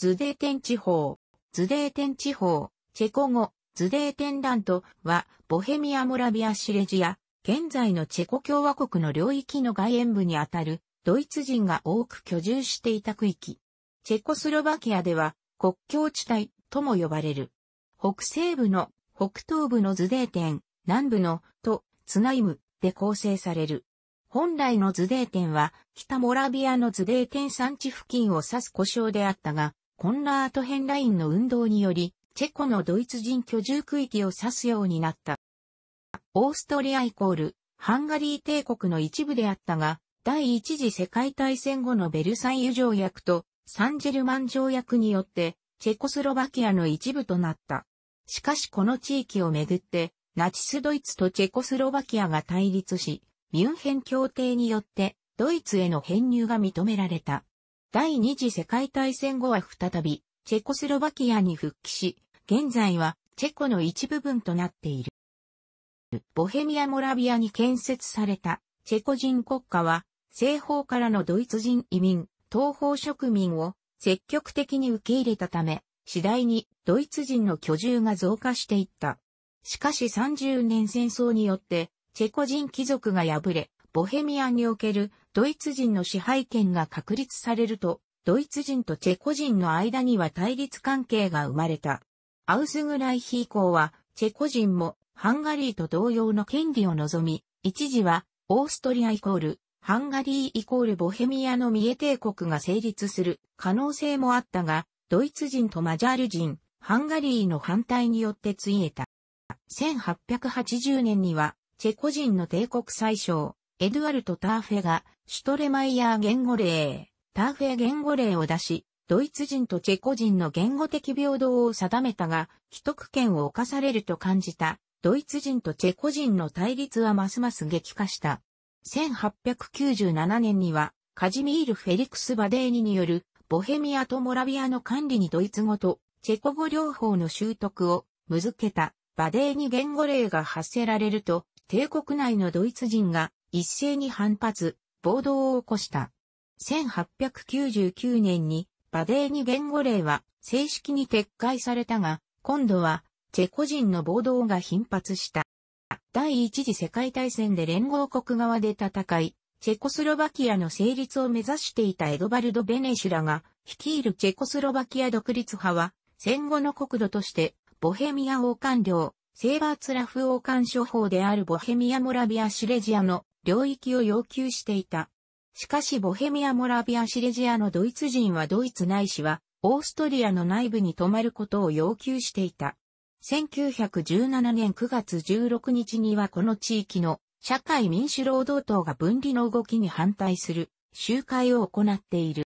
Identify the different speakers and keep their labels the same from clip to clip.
Speaker 1: ズデーテン地方、ズデーテン地方、チェコ語、ズデーテンラントは、ボヘミア・モラビア・シレジア、現在のチェコ共和国の領域の外縁部にあたる、ドイツ人が多く居住していた区域。チェコスロバキアでは、国境地帯とも呼ばれる。北西部の、北東部のズデーテン、南部の、と、ツナイムで構成される。本来のズデーテンは、北モラビアのズデーテン産地付近を指す故障であったが、コンラート・ヘンラインの運動により、チェコのドイツ人居住区域を指すようになった。オーストリアイコール、ハンガリー帝国の一部であったが、第一次世界大戦後のベルサイユ条約とサンジェルマン条約によって、チェコスロバキアの一部となった。しかしこの地域をめぐって、ナチスドイツとチェコスロバキアが対立し、ミュンヘン協定によって、ドイツへの編入が認められた。第二次世界大戦後は再び、チェコスロバキアに復帰し、現在はチェコの一部分となっている。ボヘミア・モラビアに建設されたチェコ人国家は、西方からのドイツ人移民、東方植民を積極的に受け入れたため、次第にドイツ人の居住が増加していった。しかし30年戦争によって、チェコ人貴族が敗れ、ボヘミアにおけるドイツ人の支配権が確立されると、ドイツ人とチェコ人の間には対立関係が生まれた。アウスグライヒ以降は、チェコ人もハンガリーと同様の権利を望み、一時はオーストリアイコール、ハンガリーイコールボヘミアの三重帝国が成立する可能性もあったが、ドイツ人とマジャール人、ハンガリーの反対によってついえた。1880年には、チェコ人の帝国最小、エドゥアルト・ターフェが、シュトレマイヤー言語例、ターフェ言語例を出し、ドイツ人とチェコ人の言語的平等を定めたが、既得権を侵されると感じた、ドイツ人とチェコ人の対立はますます激化した。1897年には、カジミール・フェリクス・バデーニによる、ボヘミアとモラビアの管理にドイツ語とチェコ語両方の習得を、むずけた、バデーニ言語例が発せられると、帝国内のドイツ人が、一斉に反発、暴動を起こした。1899年にバデーニ言語令は正式に撤回されたが、今度はチェコ人の暴動が頻発した。第一次世界大戦で連合国側で戦い、チェコスロバキアの成立を目指していたエドバルド・ベネシュラが率いるチェコスロバキア独立派は戦後の国土としてボヘミア王冠領、セーバーツラフ王冠諸法であるボヘミア・モラビア・シレジアの領域を要求していた。しかしボヘミア・モラビア・シレジアのドイツ人はドイツないしは、オーストリアの内部に泊まることを要求していた。1917年9月16日にはこの地域の社会民主労働党が分離の動きに反対する集会を行っている。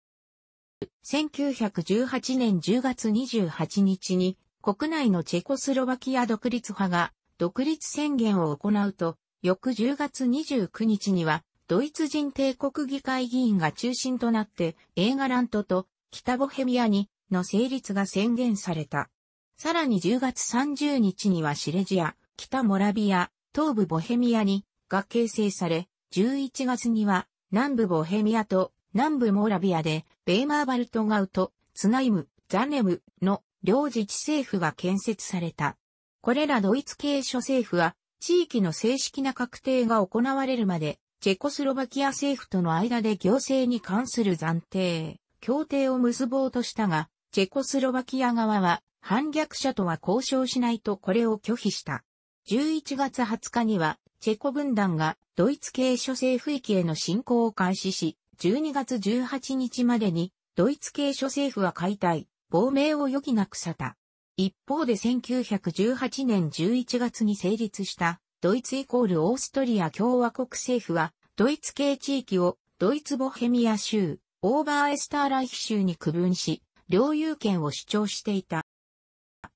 Speaker 1: 1918年10月28日に国内のチェコスロバキア独立派が独立宣言を行うと翌10月29日には、ドイツ人帝国議会議員が中心となって、映画ラントと北ボヘミアにの成立が宣言された。さらに10月30日にはシレジア、北モラビア、東部ボヘミアにが形成され、11月には南部ボヘミアと南部モラビアでベーマーバルトガウト、ツナイム、ザネムの両自治政府が建設された。これらドイツ系諸政府は地域の正式な確定が行われるまで、チェコスロバキア政府との間で行政に関する暫定、協定を結ぼうとしたが、チェコスロバキア側は反逆者とは交渉しないとこれを拒否した。11月20日には、チェコ分団がドイツ系諸政府域への侵攻を開始し、12月18日までにドイツ系諸政府は解体、亡命を余儀なくさた。一方で1918年11月に成立したドイツイコールオーストリア共和国政府はドイツ系地域をドイツボヘミア州、オーバーエスターライヒ州に区分し、領有権を主張していた。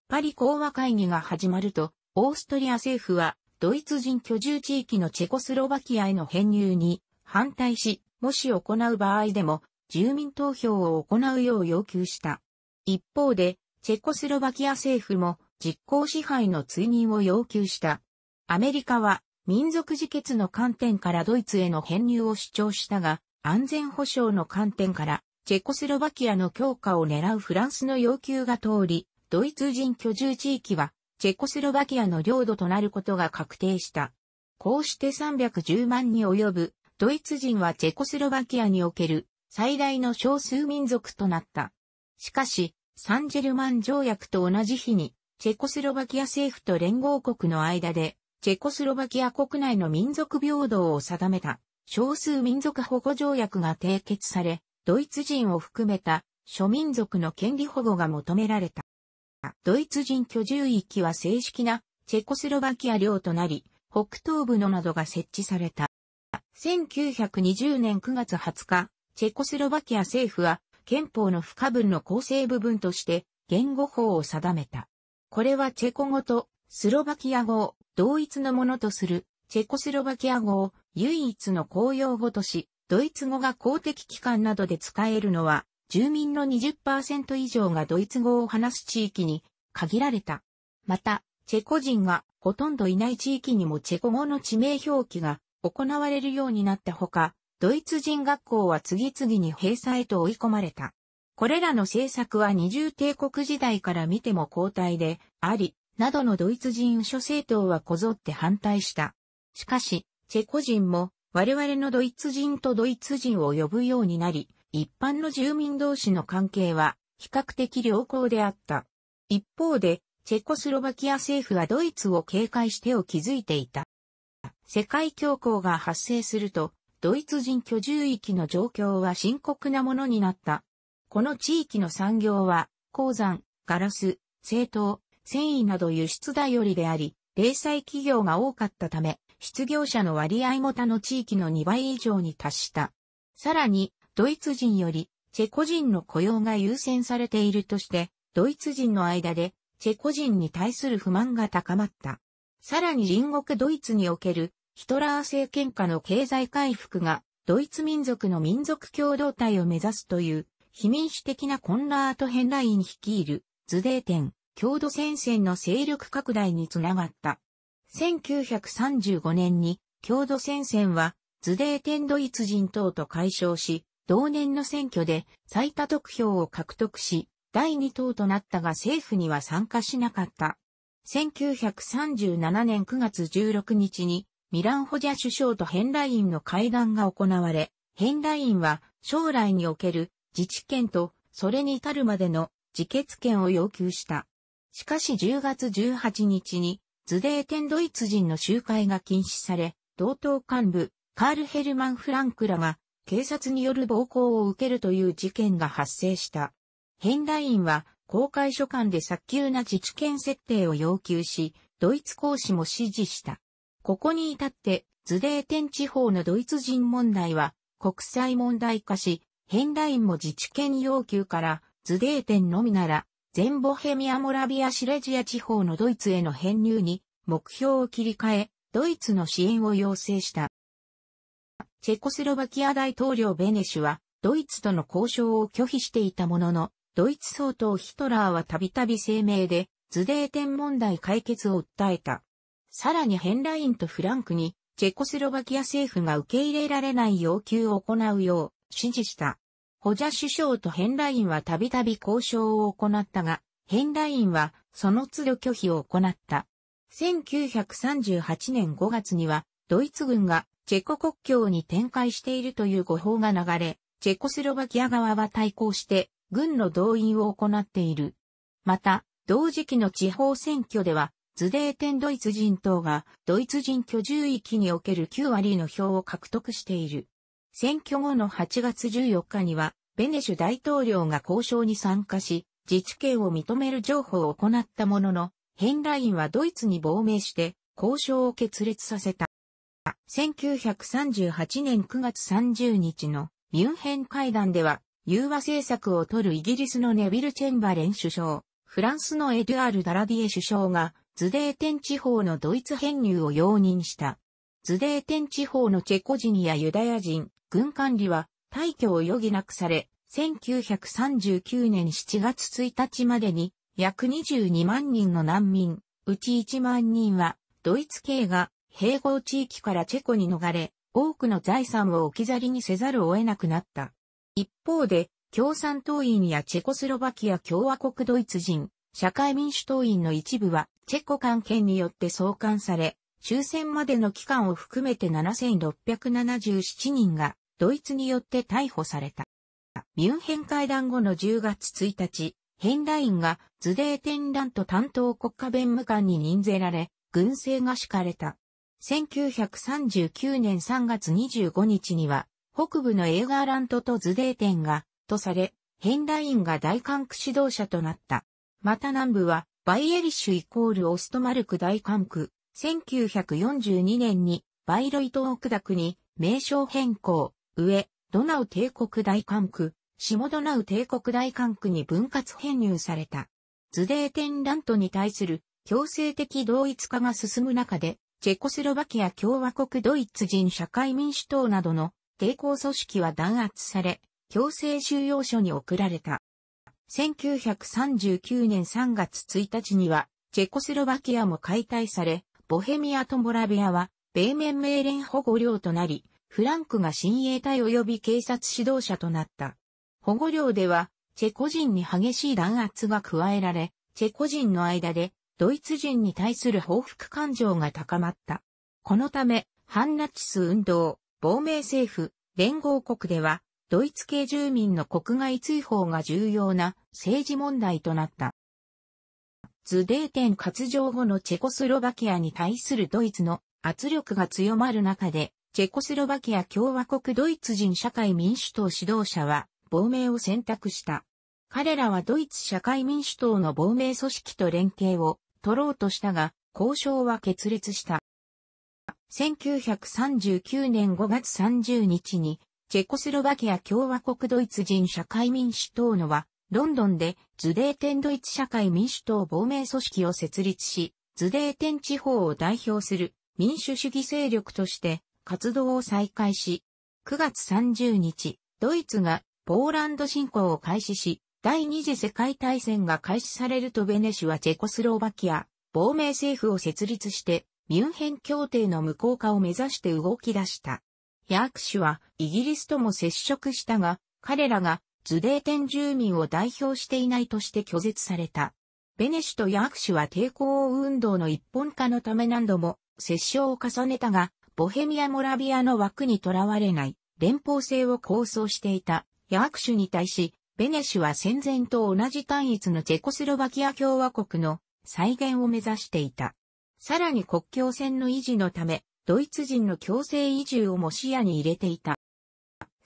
Speaker 1: パリ講和会議が始まると、オーストリア政府はドイツ人居住地域のチェコスロバキアへの編入に反対し、もし行う場合でも住民投票を行うよう要求した。一方で、チェコスロバキア政府も実効支配の追認を要求した。アメリカは民族自決の観点からドイツへの編入を主張したが、安全保障の観点からチェコスロバキアの強化を狙うフランスの要求が通り、ドイツ人居住地域はチェコスロバキアの領土となることが確定した。こうして310万に及ぶドイツ人はチェコスロバキアにおける最大の少数民族となった。しかし、サンジェルマン条約と同じ日に、チェコスロバキア政府と連合国の間で、チェコスロバキア国内の民族平等を定めた少数民族保護条約が締結され、ドイツ人を含めた諸民族の権利保護が求められた。ドイツ人居住域は正式なチェコスロバキア領となり、北東部のなどが設置された。1920年9月20日、チェコスロバキア政府は憲法の不可分の構成部分として言語法を定めた。これはチェコ語とスロバキア語を同一のものとするチェコスロバキア語を唯一の公用語とし、ドイツ語が公的機関などで使えるのは住民の20%以上がドイツ語を話す地域に限られた。また、チェコ人がほとんどいない地域にもチェコ語の地名表記が行われるようになったほか、ドイツ人学校は次々に閉鎖へと追い込まれた。これらの政策は二重帝国時代から見ても交代で、あり、などのドイツ人諸政党はこぞって反対した。しかし、チェコ人も我々のドイツ人とドイツ人を呼ぶようになり、一般の住民同士の関係は比較的良好であった。一方で、チェコスロバキア政府はドイツを警戒してを築いていた。世界恐慌が発生すると、ドイツ人居住域の状況は深刻なものになった。この地域の産業は、鉱山、ガラス、製糖、繊維など輸出頼りであり、零細企業が多かったため、失業者の割合も他の地域の2倍以上に達した。さらに、ドイツ人より、チェコ人の雇用が優先されているとして、ドイツ人の間で、チェコ人に対する不満が高まった。さらに隣国ドイツにおけるヒトラー政権下の経済回復がドイツ民族の民族共同体を目指すという非民主的なコンラート・ヘンライン率いるズデーテン、郷土戦線の勢力拡大につながった。1935年に郷土戦線はズデーテンドイツ人等と解消し、同年の選挙で最多得票を獲得し、第2党となったが政府には参加しなかった。1937年9月16日にミランホジャ首相とヘンラインの会談が行われ、ヘンラインは将来における自治権とそれに至るまでの自決権を要求した。しかし10月18日にズデーテンドイツ人の集会が禁止され、同党幹部カール・ヘルマン・フランクらが警察による暴行を受けるという事件が発生した。ヘンラインは公開書簡で早急な自治権設定を要求し、ドイツ公使も支持した。ここに至って、ズデーテン地方のドイツ人問題は国際問題化し、ヘンラインも自治権要求からズデーテンのみなら、全ボヘミア・モラビア・シレジア地方のドイツへの編入に目標を切り替え、ドイツの支援を要請した。チェコスロバキア大統領ベネシュは、ドイツとの交渉を拒否していたものの、ドイツ総統ヒトラーはたびたび声明で、ズデーテン問題解決を訴えた。さらにヘンラインとフランクに、チェコスロバキア政府が受け入れられない要求を行うよう指示した。ホジャ首相とヘンラインはたびたび交渉を行ったが、ヘンラインはその都度拒否を行った。1938年5月には、ドイツ軍がチェコ国境に展開しているという誤報が流れ、チェコスロバキア側は対抗して軍の動員を行っている。また、同時期の地方選挙では、ズデーテンドイツ人等がドイツ人居住域における9割の票を獲得している。選挙後の8月14日には、ベネシュ大統領が交渉に参加し、自治権を認める情報を行ったものの、ヘンラインはドイツに亡命して、交渉を決裂させた。1938年9月30日のミュンヘン会談では、融和政策を取るイギリスのネビル・チェンバレン首相、フランスのエデュアール・ダラディエ首相が、ズデーテン地方のドイツ編入を容認した。ズデーテン地方のチェコ人やユダヤ人、軍管理は退去を余儀なくされ、1939年7月1日までに約22万人の難民、うち1万人はドイツ系が併合地域からチェコに逃れ、多くの財産を置き去りにせざるを得なくなった。一方で、共産党員やチェコスロバキア共和国ドイツ人、社会民主党員の一部は、チェコ関係によって創刊され、終戦までの期間を含めて7677人がドイツによって逮捕された。ミュンヘン会談後の10月1日、ヘンラインがズデーテンラント担当国家弁務官に任ぜられ、軍政が敷かれた。1939年3月25日には、北部のエーガーラントとズデーテンが、とされ、ヘンラインが大韓区指導者となった。また南部は、バイエリッシュイコールオストマルク大管区、1942年にバイロイトオクダクに名称変更、上、ドナウ帝国大管区、下ドナウ帝国大管区に分割編入された。ズデーテンラントに対する強制的同一化が進む中で、チェコスロバキア共和国ドイツ人社会民主党などの抵抗組織は弾圧され、強制収容所に送られた。1939年3月1日には、チェコスロバキアも解体され、ボヘミアとモラビアは、米面命令保護領となり、フランクが親衛隊及び警察指導者となった。保護領では、チェコ人に激しい弾圧が加えられ、チェコ人の間で、ドイツ人に対する報復感情が高まった。このため、反ナチス運動、亡命政府、連合国では、ドイツ系住民の国外追放が重要な政治問題となった。ズデーテン割譲後のチェコスロバキアに対するドイツの圧力が強まる中で、チェコスロバキア共和国ドイツ人社会民主党指導者は亡命を選択した。彼らはドイツ社会民主党の亡命組織と連携を取ろうとしたが、交渉は決裂した。1939年5月30日にチェコスロバキア共和国ドイツ人社会民主党のは、ロンドンでズデーテンドイツ社会民主党亡命組織を設立し、ズデーテン地方を代表する民主主義勢力として活動を再開し、9月30日、ドイツがポーランド侵攻を開始し、第二次世界大戦が開始されるとベネシュはチェコスロバキア、亡命政府を設立して、ミュンヘン協定の無効化を目指して動き出した。ヤークシュはイギリスとも接触したが、彼らがズデーテン住民を代表していないとして拒絶された。ベネシュとヤークシュは抵抗運動の一本化のため何度も折衝を重ねたが、ボヘミア・モラビアの枠にとらわれない連邦制を構想していたヤークシュに対し、ベネシュは戦前と同じ単一のチェコスロバキア共和国の再現を目指していた。さらに国境線の維持のため、ドイツ人の強制移住をも視野に入れていた。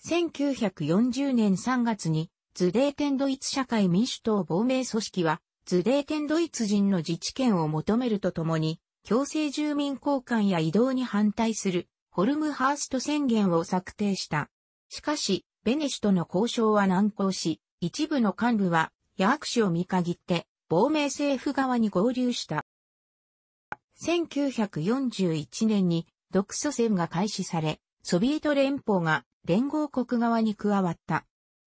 Speaker 1: 1940年3月に、ズデーテンドイツ社会民主党亡命組織は、ズデーテンドイツ人の自治権を求めるとともに、強制住民交換や移動に反対する、ホルムハースト宣言を策定した。しかし、ベネシュとの交渉は難航し、一部の幹部は、ヤーク氏を見限って、亡命政府側に合流した。1941年に独ソ戦が開始され、ソビエト連邦が連合国側に加わった。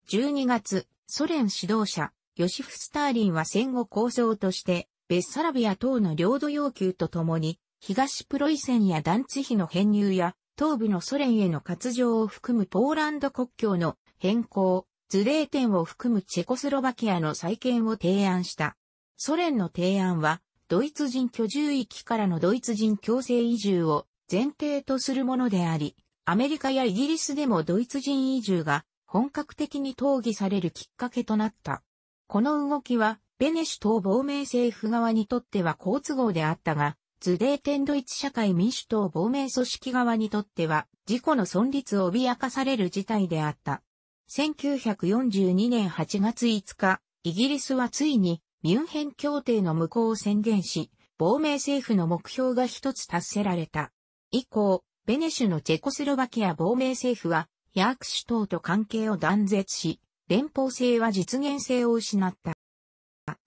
Speaker 1: 12月、ソ連指導者、ヨシフ・スターリンは戦後構想として、ベッサラビア等の領土要求とともに、東プロイセンやダンツヒの編入や、東部のソ連への割譲を含むポーランド国境の変更、ズレーテンを含むチェコスロバキアの再建を提案した。ソ連の提案は、ドイツ人居住域からのドイツ人強制移住を前提とするものであり、アメリカやイギリスでもドイツ人移住が本格的に討議されるきっかけとなった。この動きは、ベネシュ党亡命政府側にとっては好都合であったが、ズデーテンドイツ社会民主党亡命組織側にとっては、事故の存立を脅かされる事態であった。1942年8月5日、イギリスはついにミュンヘン協定の無効を宣言し、亡命政府の目標が一つ達せられた。以降、ベネシュのチェコスロバキア亡命政府は、ヤークシュ島と関係を断絶し、連邦制は実現性を失った。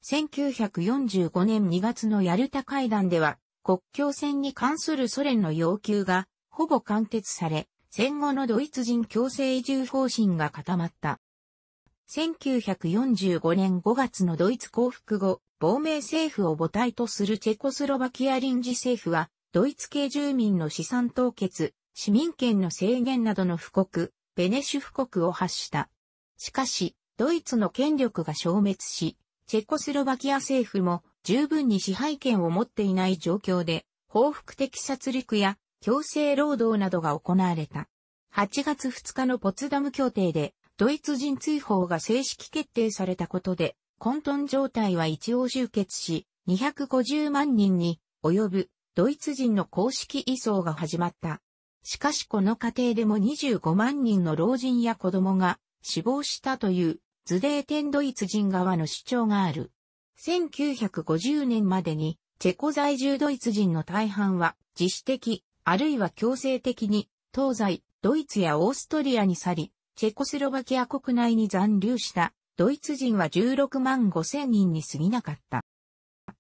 Speaker 1: 1945年2月のヤルタ会談では、国境線に関するソ連の要求が、ほぼ完結され、戦後のドイツ人強制移住方針が固まった。1945年5月のドイツ降伏後、亡命政府を母体とするチェコスロバキア臨時政府は、ドイツ系住民の資産凍結、市民権の制限などの布告、ベネシュ布告を発した。しかし、ドイツの権力が消滅し、チェコスロバキア政府も十分に支配権を持っていない状況で、報復的殺戮や強制労働などが行われた。8月2日のポツダム協定で、ドイツ人追放が正式決定されたことで、混沌状態は一応終結し、250万人に及ぶドイツ人の公式移送が始まった。しかしこの過程でも25万人の老人や子供が死亡したというズデーテンドイツ人側の主張がある。1950年までにチェコ在住ドイツ人の大半は自主的あるいは強制的に東西ドイツやオーストリアに去りチェコスロバキア国内に残留したドイツ人は16万5千人に過ぎなかった。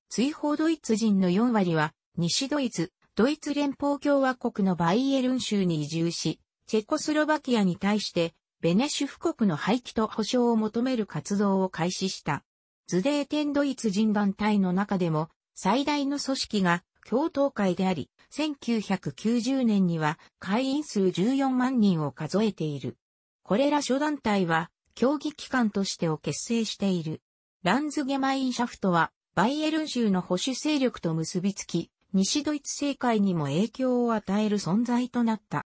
Speaker 1: 追放ドイツ人の4割は西ドイツ、ドイツ連邦共和国のバイエルン州に移住し、チェコスロバキアに対して、ベネシュフ国の廃棄と保障を求める活動を開始した。ズデーテンドイツ人団体の中でも、最大の組織が共闘会であり、1990年には会員数14万人を数えている。これら諸団体は、競技機関としてを結成している。ランズゲマインシャフトは、バイエルン州の保守勢力と結びつき、西ドイツ政界にも影響を与える存在となった。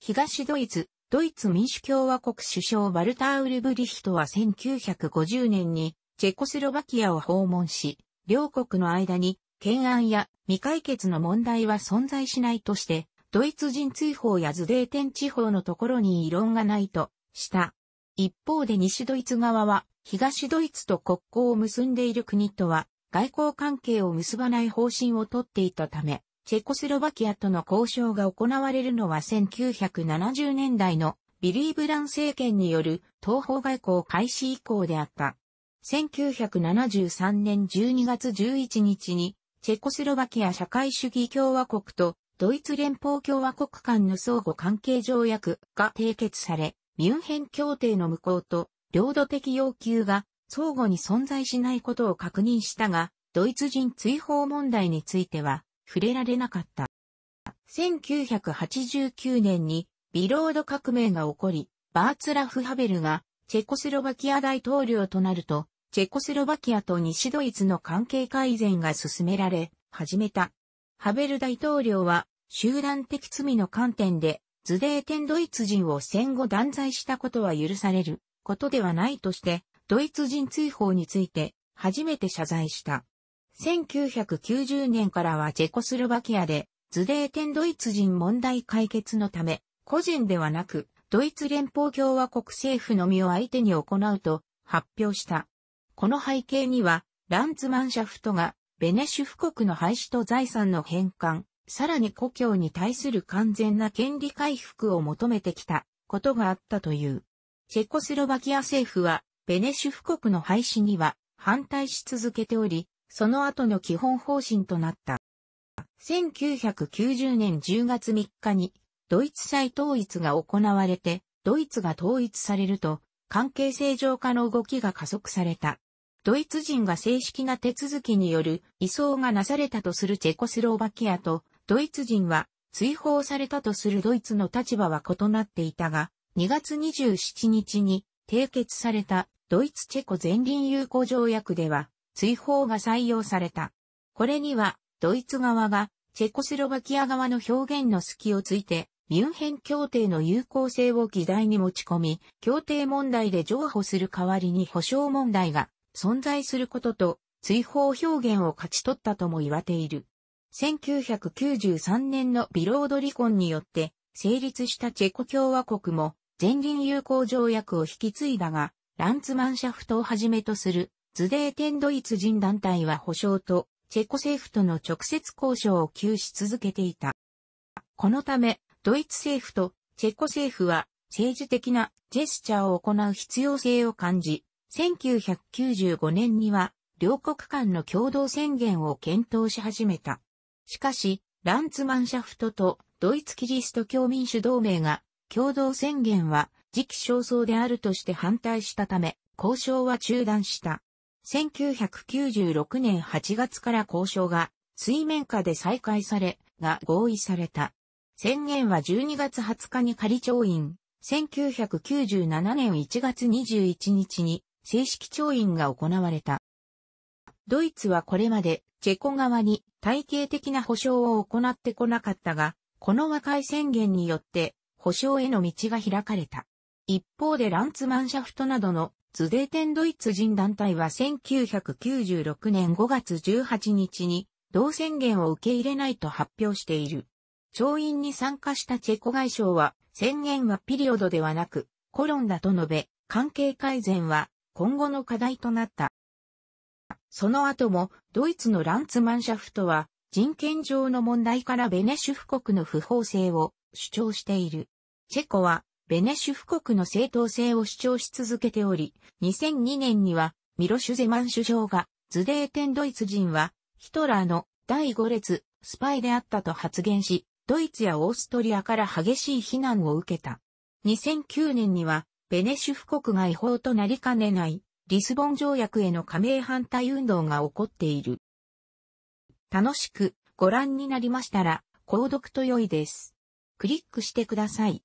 Speaker 1: 東ドイツ、ドイツ民主共和国首相バルター・ウルブリヒトは1950年にチェコスロバキアを訪問し、両国の間に懸案や未解決の問題は存在しないとして、ドイツ人追放やズデーテン地方のところに異論がないとした。一方で西ドイツ側は東ドイツと国交を結んでいる国とは外交関係を結ばない方針をとっていたため、チェコスロバキアとの交渉が行われるのは1970年代のビリー・ブラン政権による東方外交開始以降であった。1973年12月11日に、チェコスロバキア社会主義共和国とドイツ連邦共和国間の相互関係条約が締結され、ミュンヘン協定の無効と、領土的要求が相互に存在しないことを確認したが、ドイツ人追放問題については触れられなかった。1989年にビロード革命が起こり、バーツラフ・ハベルがチェコスロバキア大統領となると、チェコスロバキアと西ドイツの関係改善が進められ、始めた。ハベル大統領は集団的罪の観点で、ズデーテンドイツ人を戦後断罪したことは許されることではないとして、ドイツ人追放について初めて謝罪した。1990年からはチェコスロバキアでズデーテンドイツ人問題解決のため、個人ではなく、ドイツ連邦共和国政府のみを相手に行うと発表した。この背景には、ランツマンシャフトがベネシュフ国の廃止と財産の返還、さらに故郷に対する完全な権利回復を求めてきたことがあったという。チェコスロバキア政府はベネシュフ国の廃止には反対し続けており、その後の基本方針となった。1990年10月3日にドイツ再統一が行われて、ドイツが統一されると、関係正常化の動きが加速された。ドイツ人が正式な手続きによる移送がなされたとするチェコスロバキアと、ドイツ人は追放されたとするドイツの立場は異なっていたが、2月27日に締結されたドイツチェコ全輪友好条約では追放が採用された。これにはドイツ側がチェコスロバキア側の表現の隙をついてミュンヘン協定の有効性を議題に持ち込み、協定問題で譲歩する代わりに保障問題が存在することと追放表現を勝ち取ったとも言われている。1993年のビロード離婚によって成立したチェコ共和国も前輪友好条約を引き継いだが、ランツマンシャフトをはじめとするズデーテンドイツ人団体は保証とチェコ政府との直接交渉を休止続けていた。このため、ドイツ政府とチェコ政府は政治的なジェスチャーを行う必要性を感じ、1995年には両国間の共同宣言を検討し始めた。しかし、ランツマンシャフトとドイツキリスト教民主同盟が共同宣言は時期尚早であるとして反対したため、交渉は中断した。1996年8月から交渉が水面下で再開され、が合意された。宣言は12月20日に仮調印、1997年1月21日に正式調印が行われた。ドイツはこれまでチェコ側に体系的な保障を行ってこなかったが、この和解宣言によって保障への道が開かれた。一方でランツマンシャフトなどのズデーテンドイツ人団体は1996年5月18日に同宣言を受け入れないと発表している。調印に参加したチェコ外相は宣言はピリオドではなくコロンだと述べ、関係改善は今後の課題となった。その後もドイツのランツマンシャフトは人権上の問題からベネシュフ国の不法性を主張している。チェコは、ベネシュフ国の正当性を主張し続けており、2002年には、ミロシュゼマン首相が、ズデーテンドイツ人は、ヒトラーの第5列、スパイであったと発言し、ドイツやオーストリアから激しい非難を受けた。2009年には、ベネシュフ国が違法となりかねない、リスボン条約への加盟反対運動が起こっている。楽しくご覧になりましたら、購読と良いです。クリックしてください。